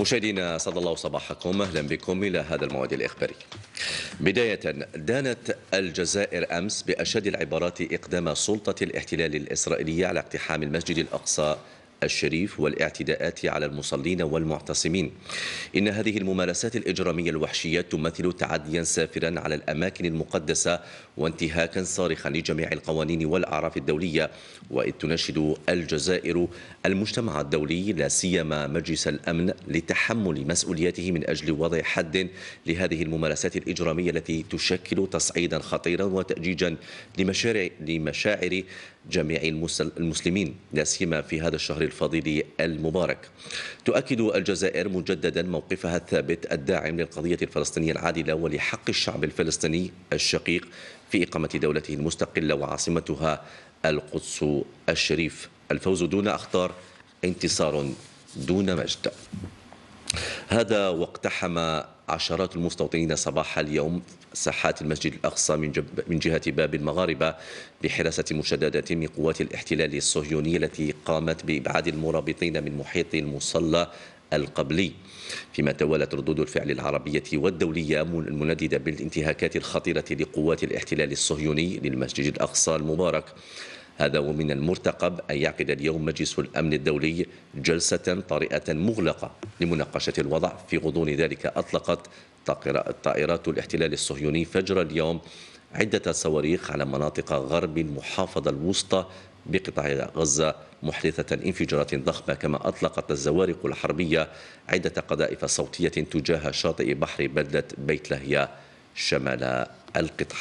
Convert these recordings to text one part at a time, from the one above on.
مشاهدينا سعد الله صباحكم اهلا بكم الى هذا الموعد الاخباري. بدايه دانت الجزائر امس باشد العبارات اقدام سلطه الاحتلال الاسرائيليه على اقتحام المسجد الاقصى الشريف والاعتداءات على المصلين والمعتصمين إن هذه الممارسات الإجرامية الوحشية تمثل تعديا سافرا على الأماكن المقدسة وانتهاكا صارخا لجميع القوانين والأعراف الدولية وإذ تناشد الجزائر المجتمع الدولي لا سيما مجلس الأمن لتحمل مسؤوليته من أجل وضع حد لهذه الممارسات الإجرامية التي تشكل تصعيدا خطيرا وتأجيجا لمشاعر جميع المسلمين لا سيما في هذا الشهر الفضيل المبارك تؤكد الجزائر مجددا موقفها الثابت الداعم للقضية الفلسطينية العادلة ولحق الشعب الفلسطيني الشقيق في إقامة دولته المستقلة وعاصمتها القدس الشريف الفوز دون أخطار انتصار دون مجد هذا واقتحم عشرات المستوطنين صباح اليوم ساحات المسجد الأقصى من, جب من جهة باب المغاربة بحراسة مشددة من قوات الاحتلال الصهيوني التي قامت بإبعاد المرابطين من محيط المصلى القبلي فيما توالت ردود الفعل العربية والدولية المنددة بالانتهاكات الخطيرة لقوات الاحتلال الصهيوني للمسجد الأقصى المبارك هذا ومن المرتقب أن يعقد اليوم مجلس الأمن الدولي جلسة طارئة مغلقة لمناقشة الوضع في غضون ذلك أطلقت طائرات الاحتلال الصهيوني فجر اليوم عدة صواريخ على مناطق غرب المحافظة الوسطى بقطاع غزة محدثة انفجارات ضخمة كما أطلقت الزوارق الحربية عدة قذائف صوتية تجاه شاطئ بحر بلدة بيت لهيا شمال القطاع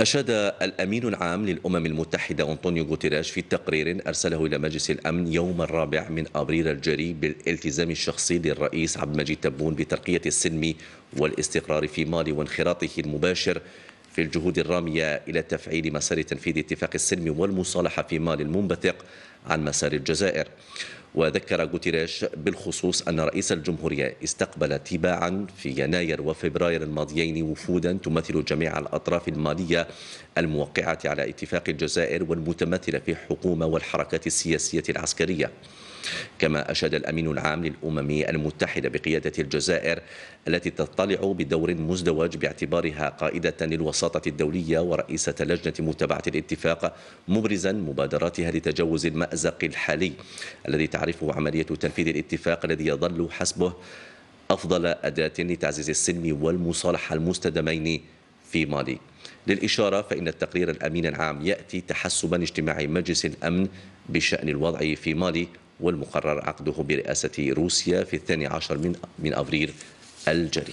أشاد الأمين العام للأمم المتحدة أنطونيو غوتيريش في تقرير أرسله إلى مجلس الأمن يوم الرابع من أبريل الجاري بالالتزام الشخصي للرئيس عبد المجيد تبون بترقية السلم والاستقرار في مالي وانخراطه المباشر في الجهود الرامية إلى تفعيل مسار تنفيذ اتفاق السلم والمصالحة في مالي المنبثق عن مسار الجزائر وذكر غوتيريش بالخصوص أن رئيس الجمهورية استقبل تباعا في يناير وفبراير الماضيين وفودا تمثل جميع الأطراف المالية الموقعة على اتفاق الجزائر والمتمثلة في الحكومة والحركات السياسية العسكرية كما أشاد الأمين العام للأمم المتحدة بقيادة الجزائر التي تطلع بدور مزدوج باعتبارها قائدة للوساطة الدولية ورئيسة لجنة متابعة الاتفاق مبرزا مبادراتها لتجاوز المأزق الحالي الذي تعرفه عملية تنفيذ الاتفاق الذي يظل حسبه أفضل أداة لتعزيز السلم والمصالحة المستدامين في مالي للإشارة فإن التقرير الأمين العام يأتي تحسبا اجتماع مجلس الأمن بشأن الوضع في مالي والمقرر عقده برئاسة روسيا في الثاني عشر من, من أبريل الجاري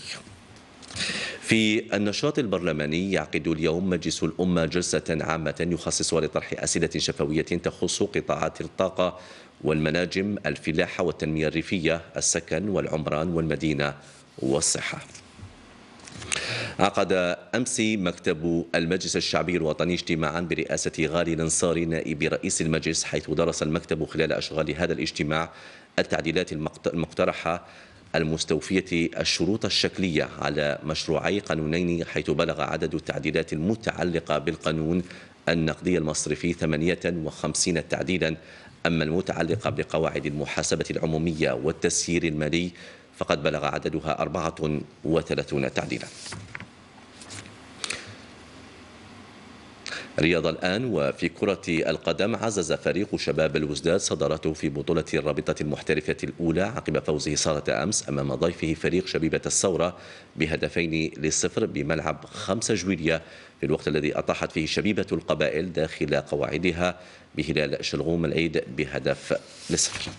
في النشاط البرلماني يعقد اليوم مجلس الأمة جلسة عامة يخصصها لطرح أسئلة شفوية تخص قطاعات الطاقة والمناجم الفلاحة والتنمية الريفية السكن والعمران والمدينة والصحة عقد أمس مكتب المجلس الشعبي الوطني اجتماعا برئاسة غالي الانصاري نائب رئيس المجلس حيث درس المكتب خلال أشغال هذا الاجتماع التعديلات المقترحة المستوفية الشروط الشكلية على مشروعي قانونين حيث بلغ عدد التعديلات المتعلقة بالقانون النقدي المصرفي 58 تعديلا أما المتعلقة بقواعد المحاسبة العمومية والتسيير المالي فقد بلغ عددها 34 تعديلا رياض الآن وفي كرة القدم عزز فريق شباب الوزداد صدارته في بطولة الرابطة المحترفة الأولى عقب فوزه صالة أمس أمام ضيفه فريق شبيبة الثورة بهدفين للصفر بملعب خمسة جويلية في الوقت الذي أطاحت فيه شبيبة القبائل داخل قواعدها بهلال شلغوم العيد بهدف لصفر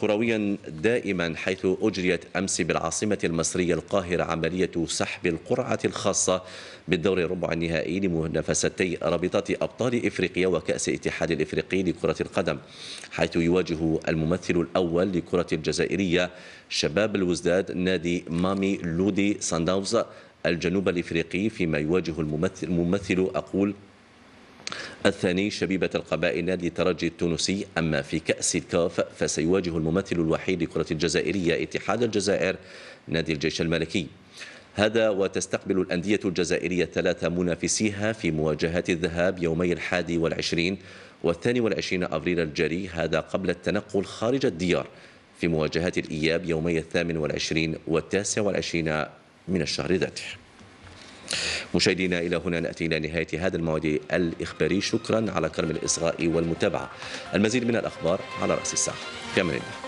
كرويا دائما حيث أجريت أمس بالعاصمة المصرية القاهرة عملية سحب القرعة الخاصة بالدور الربع النهائي لمنافستي رابطة أبطال إفريقيا وكأس الاتحاد الإفريقي لكرة القدم حيث يواجه الممثل الأول لكرة الجزائرية شباب الوزداد نادي مامي لودي سانداوز الجنوب الإفريقي فيما يواجه الممثل, الممثل أقول الثاني شبيبة القبائل نادي الترجي التونسي أما في كأس الكاف فسيواجه الممثل الوحيد لكرة الجزائرية اتحاد الجزائر نادي الجيش الملكي هذا وتستقبل الأندية الجزائرية ثلاثة منافسيها في مواجهات الذهاب يومي الحادي والعشرين والثاني والعشرين أبريل الجاري هذا قبل التنقل خارج الديار في مواجهات الإياب يومي الثامن والعشرين والتاسع والعشرين من الشهر ذاته مشاهدينا إلى هنا نأتي إلى نهاية هذا الموعد الإخباري شكرا على كرم الإصغاء والمتابعة المزيد من الأخبار على رأس الساعة في أمان الله